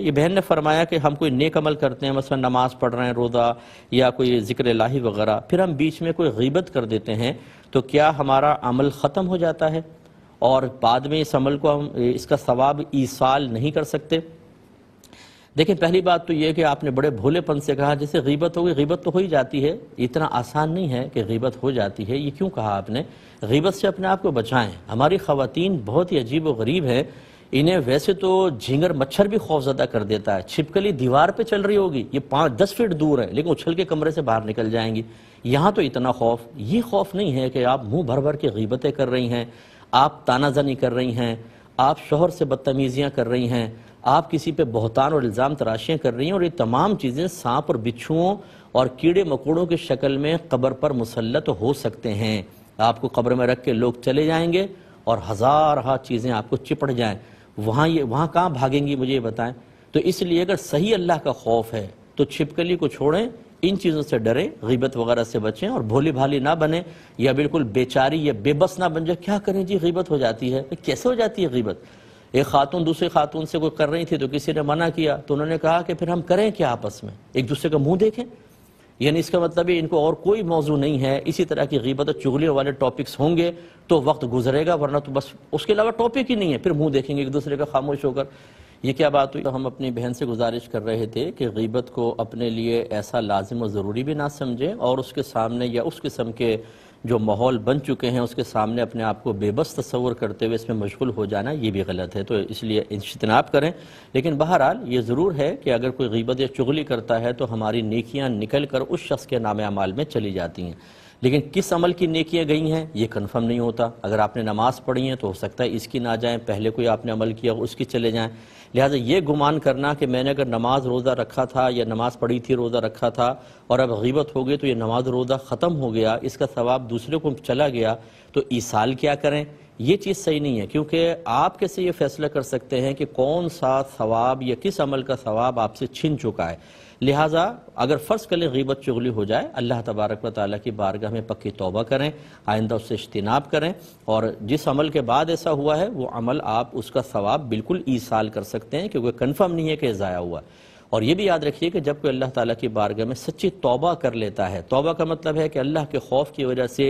ये बहन ने फरमाया कि हम कोई नेक अमल करते हैं मसलन नमाज पढ़ रहे हैं रोज़ा या कोई जिक्र लाही वगैरह फिर हम बीच में कोई गीबत कर देते हैं तो क्या हमारा अमल ख़त्म हो जाता है और बाद में इस अमल को हम इसका सवाब ईसाल नहीं कर सकते देखिए पहली बात तो ये कि आपने बड़े भोलेपन से कहा जैसे गीबत हो गई गीबत तो हो ही जाती है इतना आसान नहीं है कि गीबत हो जाती है ये क्यों कहा आपने गीबत से अपने आप को बचाएं हमारी ख़वातीन बहुत ही अजीब व गरीब हैं इन्हें वैसे तो झींगर मच्छर भी खौफजदा कर देता है छिपकली दीवार पे चल रही होगी ये पाँच दस फीट दूर है लेकिन उछल के कमरे से बाहर निकल जाएंगी यहाँ तो इतना खौफ ये खौफ नहीं है कि आप मुंह भर भर के गीबतें कर रही हैं आप तानाजनी कर रही हैं आप शोहर से बदतमीज़ियाँ कर रही हैं आप किसी पे बहुतान और इल्ज़ाम तराशियाँ कर रही हैं और ये तमाम चीज़ें सांप और बिच्छुओं और कीड़े मकोड़ों की शक्ल में कब्र पर मुसलत हो सकते हैं आपको कब्र में रख के लोग चले जाएंगे और हज़ार हाँ चीज़ें आपको चिपट जाएँ वहाँ ये वहाँ कहाँ भागेंगी मुझे ये बताएं तो इसलिए अगर सही अल्लाह का खौफ है तो छिपकली को छोड़ें इन चीज़ों से डरें गिबत वगैरह से बचें और भोली भाली ना बने या बिल्कुल बेचारी या बेबस ना बन जाए क्या करें जी गिबत हो जाती है तो कैसे हो जाती है गिबत एक खातून दूसरे खातून से कोई कर रही थी तो किसी ने मना किया तो उन्होंने कहा कि फिर हम करें क्या आपस में एक दूसरे का मुंह देखें यानी इसका मतलब है इनको और कोई मौजू नहीं है इसी तरह की गीबत चुगलियों वाले टॉपिक्स होंगे तो वक्त गुजरेगा वरना तो बस उसके अलावा टॉपिक ही नहीं है फिर मुंह देखेंगे एक दूसरे का खामोश होकर ये क्या बात हुई तो हम अपनी बहन से गुजारिश कर रहे थे कि गीबत को अपने लिए ऐसा लाजिम और ज़रूरी भी ना समझें और उसके सामने या उस किस्म के जो माहौल बन चुके हैं उसके सामने अपने आप को बेबस तस्वर करते हुए इसमें मशगूल हो जाना ये भी गलत है तो इसलिए इजतनाब करें लेकिन बहरहाल ये ज़रूर है कि अगर कोई गीबत या चुगली करता है तो हमारी नेकियाँ निकल कर उस शख्स के नाम अमाल में चली जाती हैं लेकिन किस अमल की नेकियां गई हैं ये कन्फर्म नहीं होता अगर आपने नमाज पढ़ी है तो हो सकता है इसकी ना जाए पहले कोई आपने अमल किया उसकी चले जाए लिहाजा ये गुमान करना कि मैंने अगर नमाज रोज़ा रखा था या नमाज पढ़ी थी रोज़ा रखा था और अब गीबत हो गई तो ये नमाज रोज़ा ख़त्म हो गया इसका सवाब दूसरे को चला गया तो ईसाल क्या करें ये चीज़ सही नहीं है क्योंकि आप कैसे ये फैसला कर सकते हैं कि कौन सा सवाब या किस अमल का सवाब आपसे छिन चुका है लिहाजा अगर फ़र्ज़ करें गीबत चुगली हो जाए अल्लाह तबारक व ताली की बारगाह में पक्की तोबा करें आइंदा उससे इज्तनाब करें और जिस अमल के बाद ऐसा हुआ है वो अमल आप उसका सवाब बिल्कुल ईसाल कर सकते हैं क्योंकि कन्फर्म नहीं है कि ज़ाया हुआ और ये भी याद रखिए कि जब कोई अल्लाह ताली की बारगाह में सच्ची तोबा कर लेता है तोबा का मतलब है कि अल्लाह के खौफ की वजह से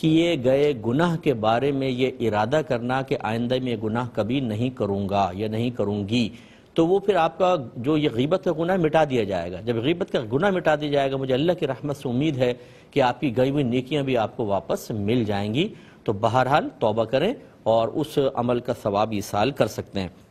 किए गए गुनाह के बारे में ये इरादा करना कि आइंदा में गुनाह कभी नहीं करूँगा या नहीं करूँगी तो वो फिर आपका जो ये गीबत का गुनाह मिटा दिया जाएगा जब गीबत का गुनाह मिटा दिया जाएगा मुझे अल्लाह की रहमत से उम्मीद है कि आपकी गई हुई नेकियाँ भी आपको वापस मिल जाएंगी तो बहरहाल तोबा करें और उस अमल का सवाब ये साल कर सकते हैं